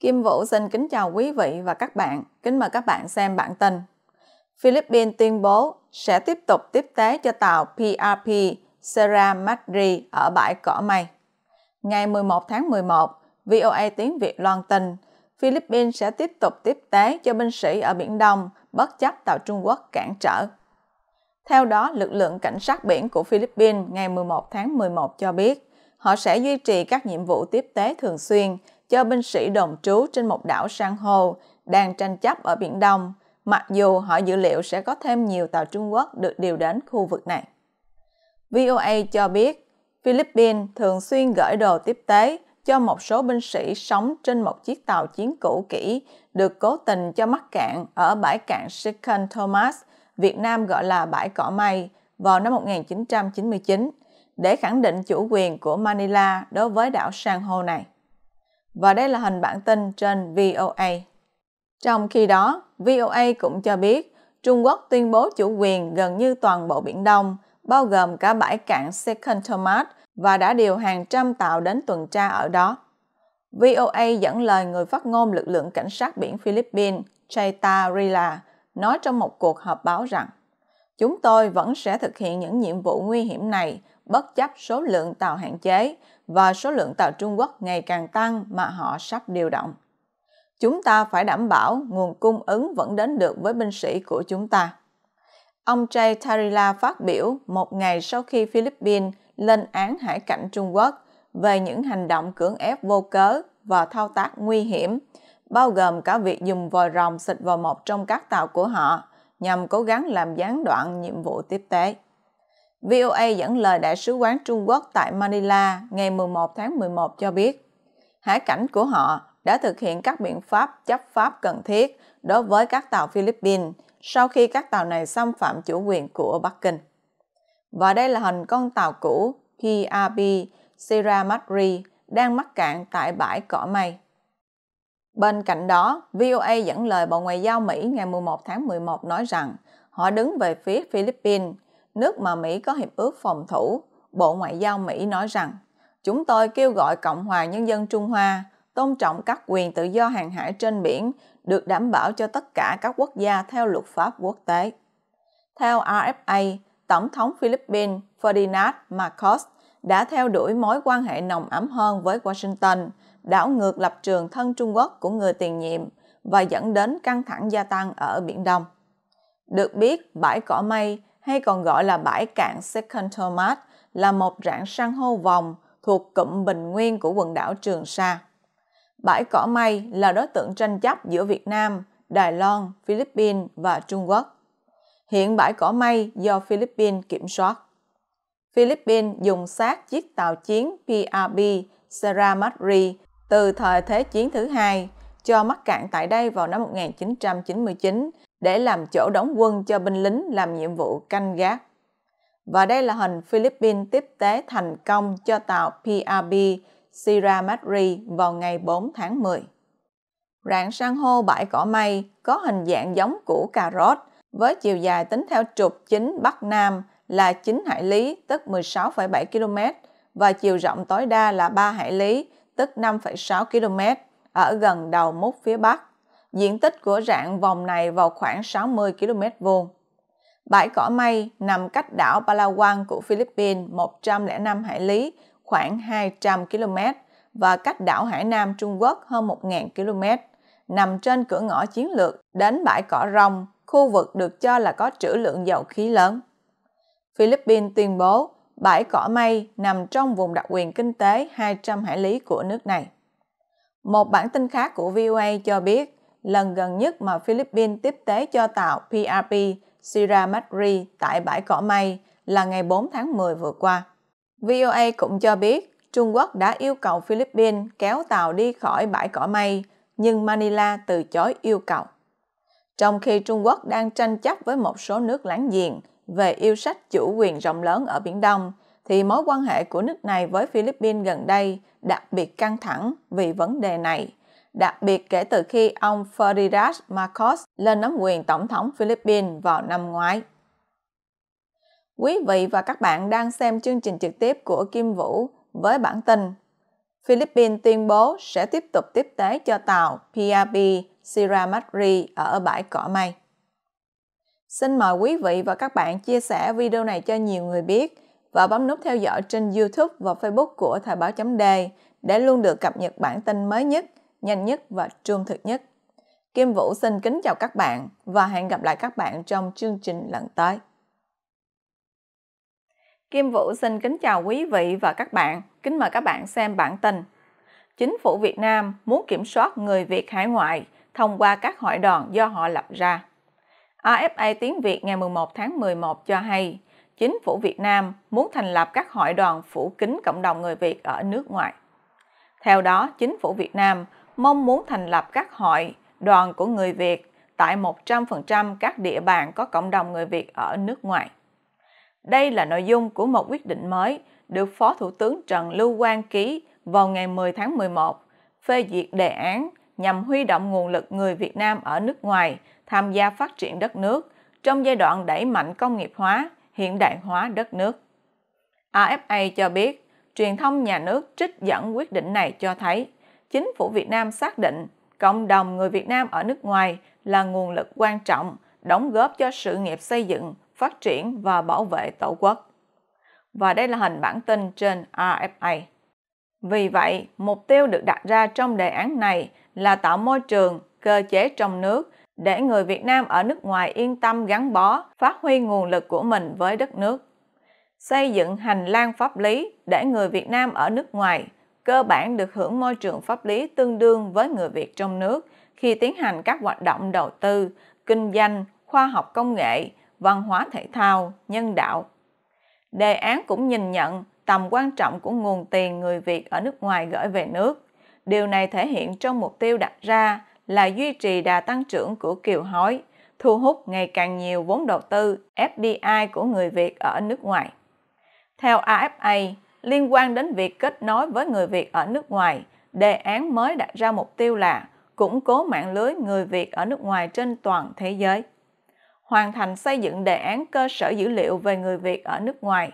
Kim Vũ xin kính chào quý vị và các bạn. Kính mời các bạn xem bản tin. Philippines tuyên bố sẽ tiếp tục tiếp tế cho tàu PRP Sierra Madri ở bãi Cỏ Mây. Ngày 11 tháng 11, VOA tiếng Việt loan tin Philippines sẽ tiếp tục tiếp tế cho binh sĩ ở Biển Đông bất chấp tàu Trung Quốc cản trở. Theo đó, lực lượng cảnh sát biển của Philippines ngày 11 tháng 11 cho biết họ sẽ duy trì các nhiệm vụ tiếp tế thường xuyên cho binh sĩ đồng trú trên một đảo san hô đang tranh chấp ở Biển Đông, mặc dù họ dự liệu sẽ có thêm nhiều tàu Trung Quốc được điều đến khu vực này. VOA cho biết, Philippines thường xuyên gửi đồ tiếp tế cho một số binh sĩ sống trên một chiếc tàu chiến cũ kỹ được cố tình cho mắc cạn ở bãi cạn Second Thomas, Việt Nam gọi là bãi cỏ mây, vào năm 1999 để khẳng định chủ quyền của Manila đối với đảo San Hô này. Và đây là hình bản tin trên VOA. Trong khi đó, VOA cũng cho biết Trung Quốc tuyên bố chủ quyền gần như toàn bộ Biển Đông, bao gồm cả bãi cạn Second Tomat và đã điều hàng trăm tàu đến tuần tra ở đó. VOA dẫn lời người phát ngôn lực lượng cảnh sát biển Philippines Chayta Rila nói trong một cuộc họp báo rằng Chúng tôi vẫn sẽ thực hiện những nhiệm vụ nguy hiểm này bất chấp số lượng tàu hạn chế và số lượng tàu Trung Quốc ngày càng tăng mà họ sắp điều động. Chúng ta phải đảm bảo nguồn cung ứng vẫn đến được với binh sĩ của chúng ta. Ông Jay Tarila phát biểu một ngày sau khi Philippines lên án hải cảnh Trung Quốc về những hành động cưỡng ép vô cớ và thao tác nguy hiểm, bao gồm cả việc dùng vòi rồng xịt vào một trong các tàu của họ nhằm cố gắng làm gián đoạn nhiệm vụ tiếp tế. VOA dẫn lời Đại sứ quán Trung Quốc tại Manila ngày 11 tháng 11 cho biết, hải cảnh của họ đã thực hiện các biện pháp chấp pháp cần thiết đối với các tàu Philippines sau khi các tàu này xâm phạm chủ quyền của Bắc Kinh. Và đây là hình con tàu cũ PRB Sierra Madre đang mắc cạn tại bãi cỏ mây. Bên cạnh đó, VOA dẫn lời Bộ Ngoại giao Mỹ ngày 11 tháng 11 nói rằng họ đứng về phía Philippines – nước mà Mỹ có hiệp ước phòng thủ, Bộ Ngoại giao Mỹ nói rằng Chúng tôi kêu gọi Cộng hòa Nhân dân Trung Hoa tôn trọng các quyền tự do hàng hải trên biển được đảm bảo cho tất cả các quốc gia theo luật pháp quốc tế. Theo RFA, Tổng thống Philippines Ferdinand Marcos đã theo đuổi mối quan hệ nồng ấm hơn với Washington, đảo ngược lập trường thân Trung Quốc của người tiền nhiệm và dẫn đến căng thẳng gia tăng ở Biển Đông. Được biết, bãi cỏ mây hay còn gọi là bãi cạn Second Thomas, là một rạn san hô vòng thuộc cụm bình nguyên của quần đảo Trường Sa. Bãi cỏ mây là đối tượng tranh chấp giữa Việt Nam, Đài Loan, Philippines và Trung Quốc. Hiện bãi cỏ mây do Philippines kiểm soát. Philippines dùng sát chiếc tàu chiến PRB Sierra Madre từ thời Thế chiến thứ hai cho mắc cạn tại đây vào năm 1999 để làm chỗ đóng quân cho binh lính làm nhiệm vụ canh gác. Và đây là hình Philippines tiếp tế thành công cho tàu PRB Sierra Madre vào ngày 4 tháng 10. Rạn san hô bãi cỏ mây có hình dạng giống củ cà rốt với chiều dài tính theo trục chính Bắc Nam là 9 hải lý tức 16,7 km và chiều rộng tối đa là 3 hải lý tức 5,6 km ở gần đầu mút phía Bắc diện tích của rạn vòng này vào khoảng 60 km vuông. Bãi cỏ mây nằm cách đảo Palawan của Philippines 105 hải lý, khoảng 200 km và cách đảo Hải Nam Trung Quốc hơn 1.000 km, nằm trên cửa ngõ chiến lược đến bãi cỏ rồng, khu vực được cho là có trữ lượng dầu khí lớn. Philippines tuyên bố bãi cỏ mây nằm trong vùng đặc quyền kinh tế 200 hải lý của nước này. Một bản tin khác của VOA cho biết, lần gần nhất mà Philippines tiếp tế cho tàu PRP Sierra Madre tại bãi cỏ mây là ngày 4 tháng 10 vừa qua. VOA cũng cho biết Trung Quốc đã yêu cầu Philippines kéo tàu đi khỏi bãi cỏ mây, nhưng Manila từ chối yêu cầu. Trong khi Trung Quốc đang tranh chấp với một số nước láng giềng về yêu sách chủ quyền rộng lớn ở Biển Đông, thì mối quan hệ của nước này với Philippines gần đây đặc biệt căng thẳng vì vấn đề này đặc biệt kể từ khi ông Ferdinand Marcos lên nắm quyền Tổng thống Philippines vào năm ngoái. Quý vị và các bạn đang xem chương trình trực tiếp của Kim Vũ với bản tin Philippines tuyên bố sẽ tiếp tục tiếp tế cho tàu PRP Sierra Madre ở bãi cỏ mây. Xin mời quý vị và các bạn chia sẻ video này cho nhiều người biết và bấm nút theo dõi trên YouTube và Facebook của Thời báo chấm đề để luôn được cập nhật bản tin mới nhất – nhanh nhất và trung thực nhất. Kim Vũ xin kính chào các bạn và hẹn gặp lại các bạn trong chương trình lần tới. Kim Vũ xin kính chào quý vị và các bạn, kính mời các bạn xem bản tin. Chính phủ Việt Nam muốn kiểm soát người Việt hải ngoại thông qua các hội đoàn do họ lập ra. AFA Tiếng Việt ngày 11 tháng 11 cho hay, chính phủ Việt Nam muốn thành lập các hội đoàn phủ kính cộng đồng người Việt ở nước ngoài. Theo đó, chính phủ Việt Nam mong muốn thành lập các hội, đoàn của người Việt tại 100% các địa bàn có cộng đồng người Việt ở nước ngoài. Đây là nội dung của một quyết định mới được Phó Thủ tướng Trần Lưu Quang ký vào ngày 10 tháng 11, phê duyệt đề án nhằm huy động nguồn lực người Việt Nam ở nước ngoài tham gia phát triển đất nước trong giai đoạn đẩy mạnh công nghiệp hóa, hiện đại hóa đất nước. AFA cho biết, truyền thông nhà nước trích dẫn quyết định này cho thấy chính phủ Việt Nam xác định cộng đồng người Việt Nam ở nước ngoài là nguồn lực quan trọng đóng góp cho sự nghiệp xây dựng, phát triển và bảo vệ Tổ quốc. Và đây là hình bản tin trên RFA. Vì vậy, mục tiêu được đặt ra trong đề án này là tạo môi trường, cơ chế trong nước để người Việt Nam ở nước ngoài yên tâm gắn bó, phát huy nguồn lực của mình với đất nước. Xây dựng hành lang pháp lý để người Việt Nam ở nước ngoài cơ bản được hưởng môi trường pháp lý tương đương với người Việt trong nước khi tiến hành các hoạt động đầu tư, kinh doanh, khoa học công nghệ, văn hóa thể thao, nhân đạo. Đề án cũng nhìn nhận tầm quan trọng của nguồn tiền người Việt ở nước ngoài gửi về nước. Điều này thể hiện trong mục tiêu đặt ra là duy trì đà tăng trưởng của kiều hối, thu hút ngày càng nhiều vốn đầu tư FDI của người Việt ở nước ngoài. Theo AFA, liên quan đến việc kết nối với người Việt ở nước ngoài, đề án mới đặt ra mục tiêu là củng cố mạng lưới người Việt ở nước ngoài trên toàn thế giới. Hoàn thành xây dựng đề án cơ sở dữ liệu về người Việt ở nước ngoài,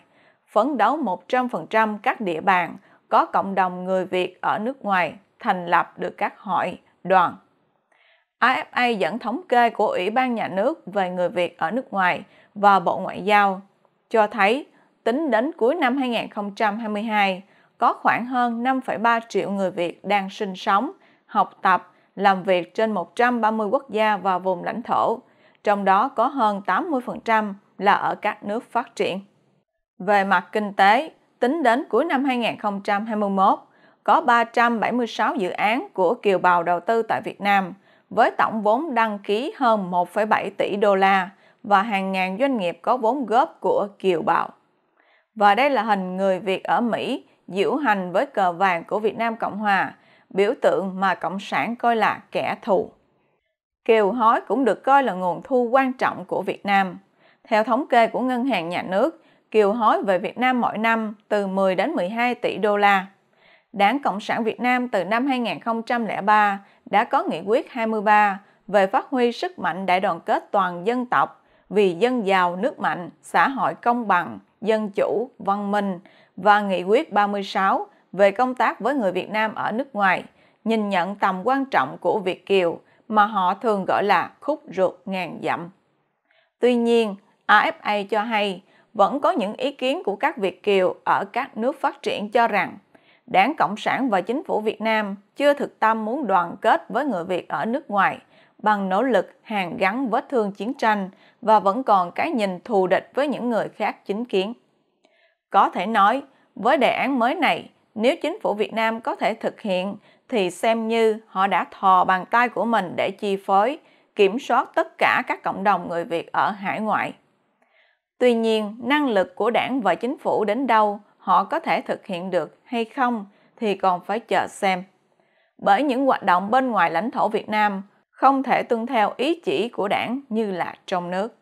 phấn đấu 100% các địa bàn có cộng đồng người Việt ở nước ngoài thành lập được các hội, đoàn. AFA dẫn thống kê của Ủy ban Nhà nước về người Việt ở nước ngoài và Bộ Ngoại giao cho thấy tính đến cuối năm 2022, có khoảng hơn 5,3 triệu người Việt đang sinh sống, học tập, làm việc trên 130 quốc gia và vùng lãnh thổ, trong đó có hơn 80% là ở các nước phát triển. Về mặt kinh tế, tính đến cuối năm 2021, có 376 dự án của kiều bào đầu tư tại Việt Nam, với tổng vốn đăng ký hơn 1,7 tỷ đô la và hàng ngàn doanh nghiệp có vốn góp của kiều bào. Và đây là hình người Việt ở Mỹ diễu hành với cờ vàng của Việt Nam Cộng Hòa, biểu tượng mà Cộng sản coi là kẻ thù. Kiều hối cũng được coi là nguồn thu quan trọng của Việt Nam. Theo thống kê của Ngân hàng Nhà nước, kiều hối về Việt Nam mỗi năm từ 10 đến 12 tỷ đô la. Đảng Cộng sản Việt Nam từ năm 2003 đã có nghị quyết 23 về phát huy sức mạnh đại đoàn kết toàn dân tộc vì dân giàu nước mạnh, xã hội công bằng, dân chủ, văn minh và Nghị quyết 36 về công tác với người Việt Nam ở nước ngoài, nhìn nhận tầm quan trọng của Việt Kiều mà họ thường gọi là khúc ruột ngàn dặm. Tuy nhiên, AFA cho hay vẫn có những ý kiến của các Việt Kiều ở các nước phát triển cho rằng Đảng Cộng sản và chính phủ Việt Nam chưa thực tâm muốn đoàn kết với người Việt ở nước ngoài – bằng nỗ lực hàn gắn vết thương chiến tranh và vẫn còn cái nhìn thù địch với những người khác chính kiến. Có thể nói, với đề án mới này, nếu chính phủ Việt Nam có thể thực hiện thì xem như họ đã thò bàn tay của mình để chi phối, kiểm soát tất cả các cộng đồng người Việt ở hải ngoại. Tuy nhiên, năng lực của đảng và chính phủ đến đâu họ có thể thực hiện được hay không thì còn phải chờ xem. Bởi những hoạt động bên ngoài lãnh thổ Việt Nam không thể tuân theo ý chỉ của đảng như là trong nước.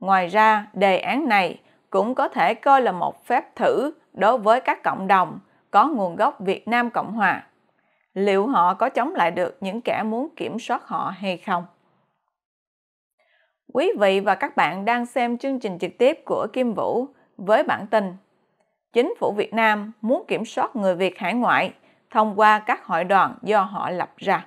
Ngoài ra, đề án này cũng có thể coi là một phép thử đối với các cộng đồng có nguồn gốc Việt Nam Cộng Hòa. Liệu họ có chống lại được những kẻ muốn kiểm soát họ hay không? Quý vị và các bạn đang xem chương trình trực tiếp của Kim Vũ với bản tin Chính phủ Việt Nam muốn kiểm soát người Việt hải ngoại thông qua các hội đoàn do họ lập ra.